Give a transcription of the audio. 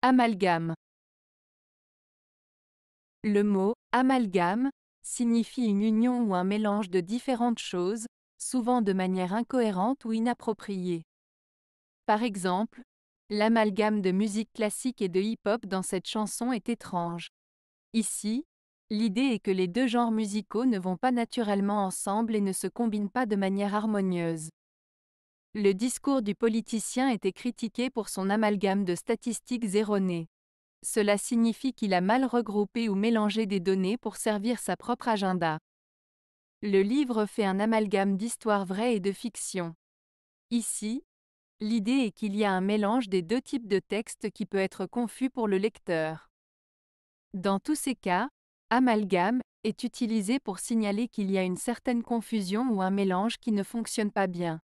Amalgame. Le mot amalgame signifie une union ou un mélange de différentes choses, souvent de manière incohérente ou inappropriée. Par exemple, l'amalgame de musique classique et de hip-hop dans cette chanson est étrange. Ici, l'idée est que les deux genres musicaux ne vont pas naturellement ensemble et ne se combinent pas de manière harmonieuse le discours du politicien était critiqué pour son amalgame de statistiques erronées. Cela signifie qu'il a mal regroupé ou mélangé des données pour servir sa propre agenda. Le livre fait un amalgame d'histoires vraies et de fiction. Ici, l'idée est qu'il y a un mélange des deux types de textes qui peut être confus pour le lecteur. Dans tous ces cas, amalgame est utilisé pour signaler qu'il y a une certaine confusion ou un mélange qui ne fonctionne pas bien.